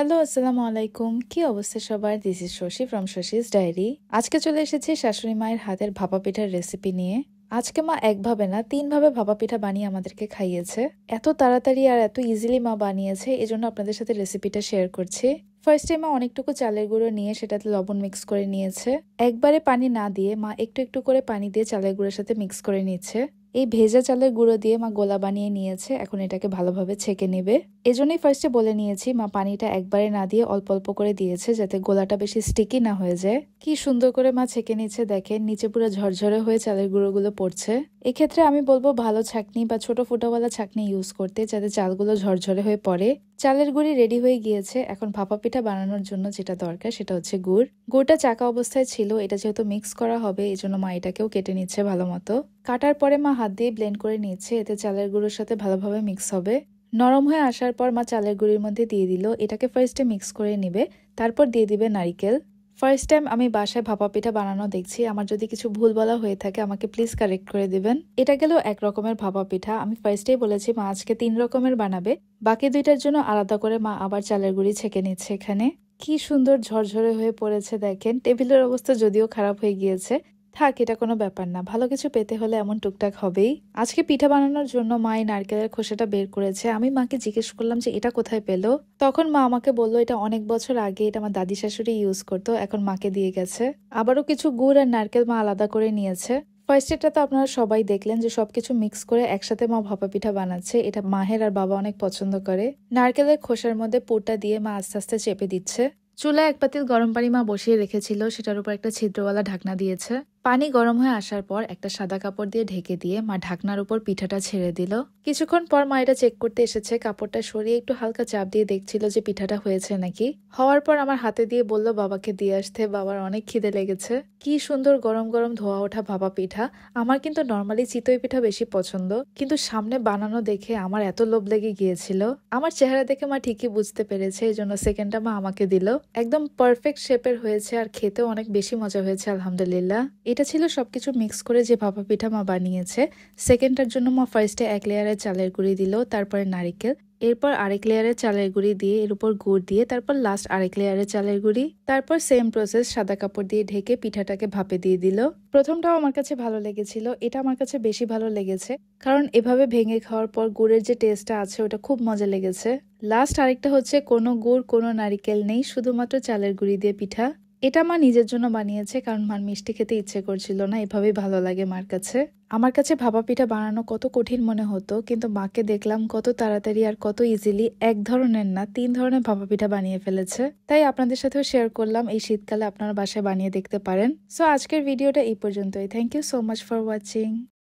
hello আসসালামু আলাইকুম কি অবস্থা সবার this is Shashi from Shashi's diary আজকে চলে এসেছি শাশুড়ি মায়ের হাতের ভাপা পিঠার রেসিপি নিয়ে আজকে মা একভাবে না তিনভাবে ভাপা পিঠা বানিয়ে আমাদেরকে খাইয়েছে এত তাড়াতাড়ি আর এত ইজিলি মা বানিয়েছে এজন্য আপনাদের সাথে রেসিপিটা শেয়ার করছি ফার্স্টে মা অনেকটুকু চালের গুঁড়ো নিয়ে সেটাতে লবণ মিক্স করে নিয়েছে একবারে পানি না দিয়ে মা একটু একটু করে পানি দিয়ে চালের গুঁড়োর সাথে মিক্স করে নিচ্ছে এই ভেজা চালের গুঁড়ো দিয়ে মা গোলা বানিয়ে নিয়েছে এখন এটাকে ভালোভাবে ছেঁকে নেবে এজন্যই ফার্স্টে বলে নিয়েছি মা পানিটা একবারে না দিয়ে অল্প অল্প করে দিয়েছে যাতে গোলাটা বেশি স্টিকি না হয়ে যায় কি সুন্দর করে মা ছেঁকে নিচ্ছে দেখেন নিচে পুরো ঝরঝরে হয়ে চালের গুঁড়োগুলো পড়ছে এক্ষেত্রে আমি বলবো ভালো ছাকনি বা ছোট ফুটোওয়ালা ছাকনি ইউজ করতে যাতে চালগুলো ঝরঝরে হয়ে পড়ে চালের গুঁড়ি রেডি হয়ে গিয়েছে এখন ভাপা পিঠা বানানোর জন্য যেটা দরকার সেটা হচ্ছে গুড় গুড়টা চাকা অবস্থায় ছিল এটা যেহেতু মিক্স করা হবে এজন্য মা এটাকেও কেটে নিচ্ছে ভালো মতো কাটার পরে মা হাত দিয়ে ব্লেন্ড করে নিয়েছে এতে চালের গুঁড়োর সাথে ভালোভাবে মিক্স হবে নরম হয়ে আসার পর মা চালের গুঁড়ির মধ্যে দিয়ে দিল এটাকে ফার্স্টে মিক্স করে নেবে তারপর দিয়ে দিবে নারিকেল ফার্স্ট টাইম আমি বাসায় ভাপা পিঠা বানানো দেখছি আমার যদি কিছু ভুল বলা হয়ে থাকে আমাকে প্লিজ কারেক্ট করে দেবেন এটা গেল এক রকমের ভাপা পিঠা আমি ফার্স্টেই বলেছি মা আজকে তিন রকমের বানাবে বাকি দুইটার জন্য আলাদা করে মা আবার চালের গুঁড়ি ছেঁকে নিচ্ছে এখানে কি সুন্দর ঝরঝরে হয়ে পড়েছে দেখেন টেবিলের অবস্থা যদিও খারাপ হয়ে গিয়েছে থাক এটা কোনো ব্যাপার না ভালো কিছু পেতে হলে এমন টুকটাক হবেই আজকে পিঠা বানানোর জন্য মা এই নারকেলের খোসাটা বের করেছে আমি মাকে জিজ্ঞেস করলাম যে এটা কোথায় পেলো তখন মা আমাকে বলল এটা অনেক বছর আগে এটা আমার দাদি শাশুড়ি ইউজ করতো এখন মাকে দিয়ে গেছে আবারও কিছু গুড় আর নারকেল মা আলাদা করে নিয়েছে ফার্স্ট এটা তো আপনারা সবাই দেখলেন যে সবকিছু মিক্স করে একসাথে মা ভাপা পিঠা বানাচ্ছে এটা মাহের আর বাবা অনেক পছন্দ করে নারকেলের খোসার মধ্যে পুরটা দিয়ে মা আস্তে আস্তে চেপে দিচ্ছে চুলায় এক পাতিল গরম পানি মা বসিয়ে রেখেছিল সেটার উপর একটা ছিদ্রওয়ালা ঢাকনা দিয়েছে পানি গরম হয়ে আসার পর একটা সাদা কাপড় দিয়ে ঢেকে দিয়ে মা ঢাকনার উপর পিঠাটা ছেড়ে দিল কিছুক্ষণ পর মা এটা চেক করতে এসেছে কাপড়টা সরিয়ে একটু হালকা চাপ দিয়ে দেখছিল যে পিঠাটা হয়েছে নাকি হওয়ার পর আমার হাতে দিয়ে বলল বাবাকে দিয়ে আসতে বাবার অনেক খিদে লেগেছে কি সুন্দর গরম গরম ধোয়া ওঠা ভাবা পিঠা আমার কিন্তু নর্মালি চিতই পিঠা বেশি পছন্দ কিন্তু সামনে বানানো দেখে আমার এত লোভ লেগে গিয়েছিল আমার চেহারা দেখে মা ঠিকই বুঝতে পেরেছে এই জন্য সেকেন্ডটা মা আমাকে দিল একদম পারফেক্ট শেপের হয়েছে আর খেতেও অনেক বেশি মজা হয়েছে আলহামদুলিল্লাহ এটা ছিল সব কিছু মিক্স করে যে ভাপা পিঠা মা বানিয়েছে সেকেন্ডটার জন্য মা ফার্স্টে এক লেয়ারের চালের গুঁড়ি দিল তারপরে নারিকেল এরপর আরেক লেয়ারের চালের গুঁড়ি দিয়ে এর উপর গুড় দিয়ে তারপর লাস্ট আরেক লেয়ারের চালের গুঁড়ি তারপর সেম প্রসেস সাদা কাপড় দিয়ে ঢেকে পিঠাটাকে ভাপে দিয়ে দিল প্রথমটাও আমার কাছে ভালো লেগেছিল এটা আমার কাছে বেশি ভালো লেগেছে কারণ এভাবে ভেঙে খাওয়ার পর গুড়ের যে টেস্টটা আছে ওটা খুব মজা লেগেছে লাস্ট আরেকটা হচ্ছে কোনো গুড় কোনো নারিকেল নেই শুধুমাত্র চালের গুঁড়ি দিয়ে পিঠা এটা মা নিজের জন্য বানিয়েছে কারণ মার মিষ্টি খেতে ইচ্ছে করছিল না এভাবেই ভালো লাগে মার কাছে আমার কাছে ভাপা পিঠা বানানো কত কঠিন মনে হতো কিন্তু মাকে দেখলাম কত তাড়াতাড়ি আর কত ইজিলি এক ধরনের না তিন ধরনের ভাপা পিঠা বানিয়ে ফেলেছে তাই আপনাদের সাথেও শেয়ার করলাম এই শীতকালে আপনারা বাসায় বানিয়ে দেখতে পারেন সো আজকের ভিডিওটা এই পর্যন্তই thank you so much for watching